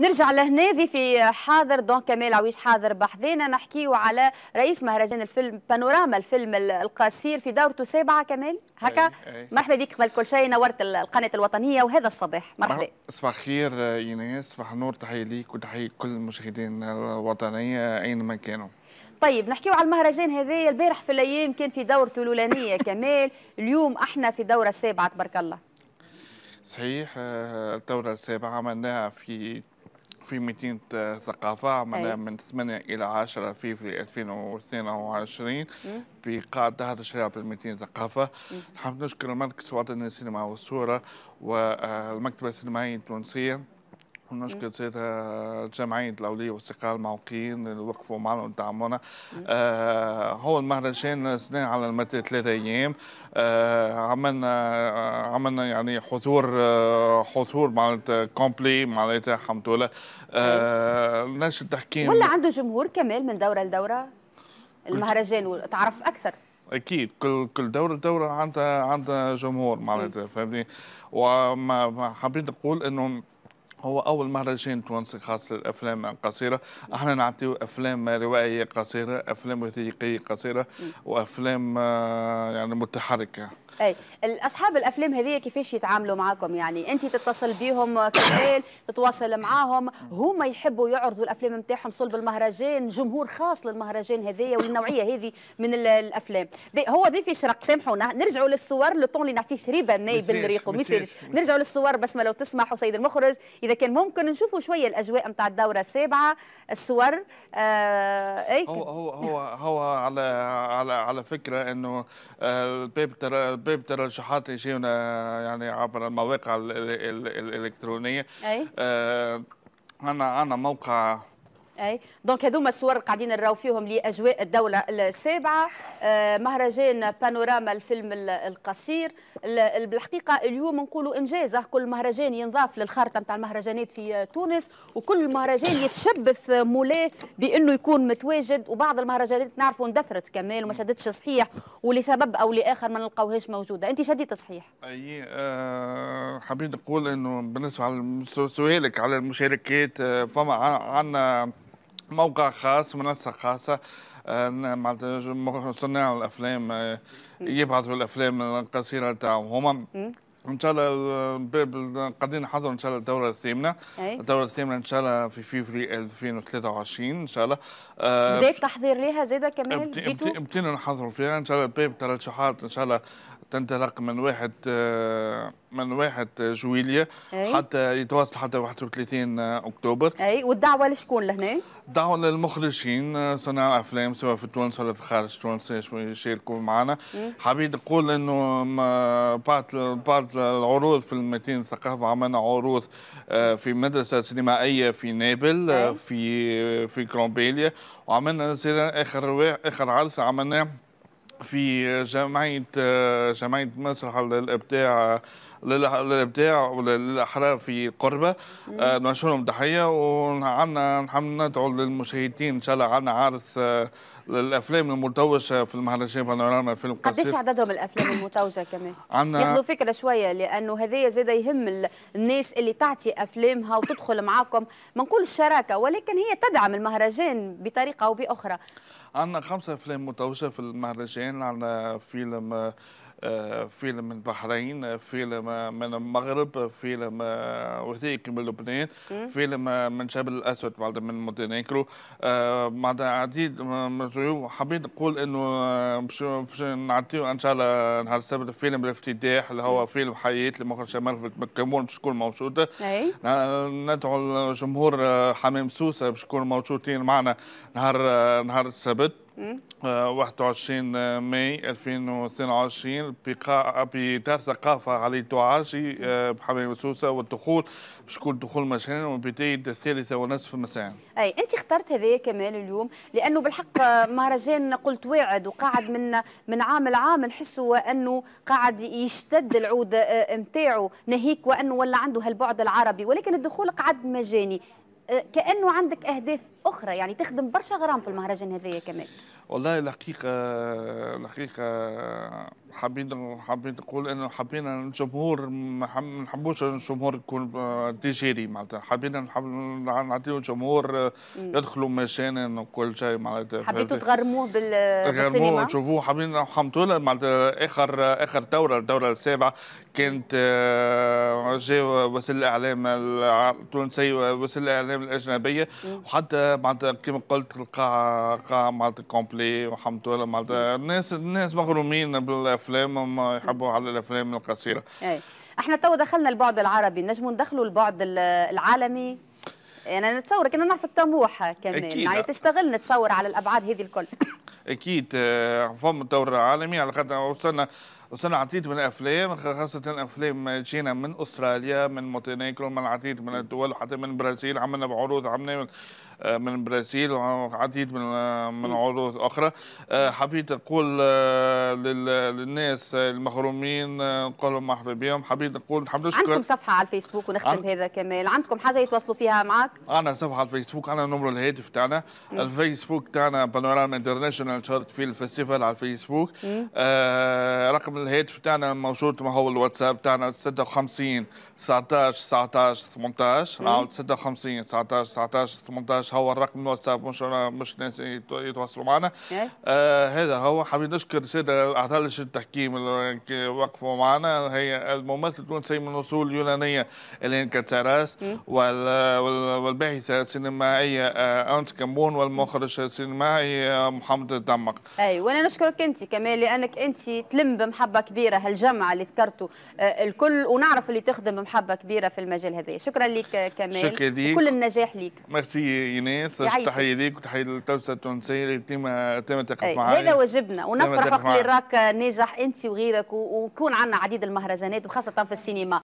نرجع لهنا في حاضر دونك كمال عويش حاضر بحذانا نحكيو على رئيس مهرجان الفيلم بانوراما الفيلم القصير في دورته سابعه كمال هكا مرحبا بك قبل كل شيء نورت القناه الوطنيه وهذا الصباح مرحبا صباح خير ايناس صباح النور تحيه ليك وتحيه كل المشاهدين الوطنيه اينما كانوا طيب نحكيو على المهرجان هذا البارح في الايام كان في دورته الاولانيه كمال اليوم احنا في دورة السابعه تبارك الله صحيح آه، الدورة السابعة عملناها في في 200 ثقافة من, من 8 إلى 10 في في 2022 بقاعدة هذا الشباب بال 200 ثقافة نحب نشكر المركز الوطني للسينما والصورة والمكتبة السينمائية التونسية ونشكر جمعيه الاوليه والثقه الموقعين اللي وقفوا معنا ودعمونا آه هو المهرجان سنة على المدى ثلاثة ايام آه عملنا آه، عملنا يعني حضور آه حضور معناتها كومبلي معناتها الحمد لله آه تحكي تحكيم ولا عنده جمهور كمال من دوره لدوره المهرجان تعرف اكثر اكيد كل كل دوره دوره عندها عندها جمهور معناتها فهمتني وما حابين نقول انه هو اول مهرجان تونسي خاص للافلام القصيره احنا نعطيو افلام روائيه قصيره افلام وثائقيه قصيره وافلام آه، يعني متحركه اي اصحاب الافلام هذه كيفاش يتعاملوا معاكم يعني انت تتصل بيهم كمال تتواصل معاهم هما يحبوا يعرضوا الافلام نتاعهم صلب المهرجان جمهور خاص للمهرجان هذايا والنوعيه هذه من الافلام هو ذي في شرق سامحونا نرجعوا للصور لو طون اللي نعطيه شريبه نايب الريق نرجعوا للصور بس ما لو تسمحوا سيد المخرج اذا كان ممكن نشوفوا شويه الاجواء نتاع الدوره السابعه الصور آه أي هو هو هو هو على على على فكره انه آه، البيب باب البيب ترشحات يجيونا يعني عبر المواقع الالكترونيه اي آه عندنا عندنا موقع اي دونك هذوما الصور قاعدين نراو فيهم لاجواء الدوله السابعه آه مهرجان بانوراما الفيلم القصير بالحقيقه اليوم نقولوا انجاز أه، كل مهرجان ينضاف للخارطه نتاع المهرجانات في تونس وكل مهرجان يتشبث مولاه بانه يكون متواجد وبعض المهرجانات نعرفوا اندثرت كمال وما شدتش صحيح ولسبب او لاخر ما نلقاوهاش موجوده انت شديت صحيح اي أه حبيت نقول انه بالنسبه على سؤالك على المشاركات أه، فما عندنا موقع خاص منصه خاصه معناتها صناع الافلام آه، يبعثوا الافلام القصيره تاعهم هما ان شاء الله آه، قاعدين نحضروا ان شاء الله الدوره الثامنه الدوره الثامنه ان شاء الله في فيفري 2023 ان شاء الله آه بدايه تحضير ليها زاده كمان بدينا نحضروا فيها ان شاء الله باب ترشحات ان شاء الله تنطلق من واحد آه، من واحد جويليا حتى يتواصل حتى 31 آه، اكتوبر اي والدعوه لشكون لهنا؟ دعوه للمخرجين صناع افلام سواء في تونس ولا في خارج تونس يشاركوا معنا حبيت نقول انه بارت بارت العروض في المدينه الثقافة عملنا عروض آه، في مدرسة سينمائية في نابل آه، أيوه. في في كرومبيليا وعملنا آخر آخر عرس عملناه في جمعية آه، جمعية مسرح الإبداع للابداع وللاحرار في قربه نوجه آه، لهم تحيه وعنا نحب ندعو للمشاهدين ان شاء الله عنا عارض الافلام آه، المتوجه في المهرجان بانوراما فيلم قصير قديش عددهم الافلام المتوجه كمان؟ عندنا ياخذوا فكره شويه لانه هذايا زاد يهم الناس اللي تعطي افلامها وتدخل معاكم ما نقول الشراكه ولكن هي تدعم المهرجان بطريقه او باخرى. عندنا خمسه افلام متوجه في المهرجان عندنا فيلم آه، آه، فيلم من البحرين فيلم من المغرب فيلم وثائقي من لبنان فيلم من جبل الاسود بعد من مونتينيكرو بعد آه، عديد حبيت نقول انه باش آه، نعطيو ان شاء الله نهار السبت فيلم الافتتاح اللي هو فيلم حياه لمخرج شمال مكمون باش تكون موجوده ندعو الجمهور حمام سوسه باش يكونوا موجودين معنا نهار نهار السبت 21 آه، ماي 2022 بدار ثقافة على تعاشي آه، بحمام مسوسة والدخول بشكون دخول مشان وبداية الثالثة ونصف مساء أي أنت اخترت هذايا كمال اليوم لأنه بالحق آه، مهرجان قلت واعد وقاعد من من عام لعام نحسوا أنه قاعد يشتد العود نتاعو ناهيك وأنه ولا عنده هالبعد العربي ولكن الدخول قعد مجاني كانه عندك اهداف اخرى يعني تخدم برشا غرام في المهرجان هذايا كمان والله الحقيقه الحقيقه حبيت حبيت نقول انه حبينا الجمهور ما نحبوش الجمهور يكون تجاري معناتها حبينا نعطيو الجمهور يدخلوا مجانا وكل شيء معناتها حبيتوا تغرموه بال تغرموه تشوفوه حبينا الحمد لله معناتها اخر اخر دوره الدوره السابعه كانت رجاء آه، وسائل الاعلام التونسيه ووسائل الاعلام الاجنبيه وحتى معناتها كما قلت القاعه قاعه معناتها كومبلي وحمد الله معناتها الناس الناس مغرومين بالافلام ما يحبوا على الافلام القصيره. أي. احنا تو دخلنا البعد العربي نجم ندخلوا البعد العالمي يعني نتصور كنا نعرف الطموح كمان أكيد. يعني تشتغل نتصور على الابعاد هذه الكل اكيد آه، فما دور عالمي على خاطر وصلنا وصلنا عديد من الافلام خاصه افلام جينا من استراليا من موتينيكرو من العديد من الدول وحتى من البرازيل عملنا بعروض عملنا آه، من البرازيل وعديد من آه، من عروض اخرى آه، حبيت اقول للناس المغرومين نقول لهم مرحبا بهم حبيت نقول نحب نشكر عندكم صفحه على الفيسبوك ونختم عن... هذا كمال عندكم حاجه يتواصلوا فيها معك عندنا صفحه على الفيسبوك انا نمر الهاتف تاعنا الفيسبوك تاعنا بانوراما انترناشونال شارت في الفيستيفال على الفيسبوك آه رقم الهاتف تاعنا موجود ما هو الواتساب تاعنا 56 19 19 18 نعاود 56 19 19 18 هو الرقم الواتساب مش مش ناس يتواصلوا معنا إيه. آه هذا هو حابين نشكر سيدة اعطاء لجنة التحكيم اللي وقفوا معنا هي الممثل التونسي من اصول اليونانية الين كاتساراس والباحثة السينمائية آه، انس كمون والمخرج السينمائي آه، محمد الدمق اي أيوة، وانا نشكرك انت كمان لانك انت تلم بمحبه محبه كبيره هالجمعة اللي ذكرته آه، الكل ونعرف اللي تخدم محبه كبيره في المجال هذا شكرا لك آه، كمال شكرا ليك كل النجاح ليك مرسي ايناس تحيه ليك وتحيه للتوسة التونسيه اللي ديما ديما تقف معايا هذا واجبنا ونفرح وقت اللي راك ناجح انت وغيرك ويكون عندنا عديد المهرجانات وخاصه في السينما